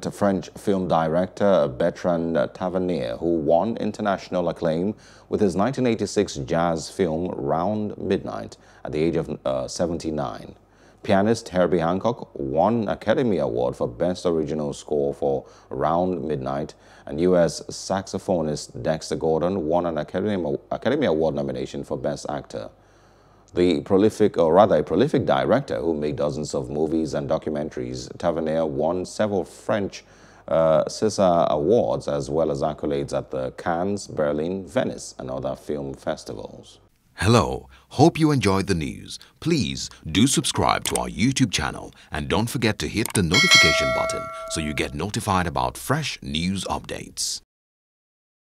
The French film director Bertrand Tavernier, who won international acclaim with his 1986 jazz film Round Midnight at the age of uh, 79. Pianist Herbie Hancock won Academy Award for Best Original Score for Round Midnight, and U.S. saxophonist Dexter Gordon won an Academy, Academy Award nomination for Best Actor. The prolific, or rather a prolific director who made dozens of movies and documentaries, Tavernier won several French uh, awards as well as accolades at the Cannes, Berlin, Venice and other film festivals. Hello, hope you enjoyed the news. Please do subscribe to our YouTube channel and don't forget to hit the notification button so you get notified about fresh news updates.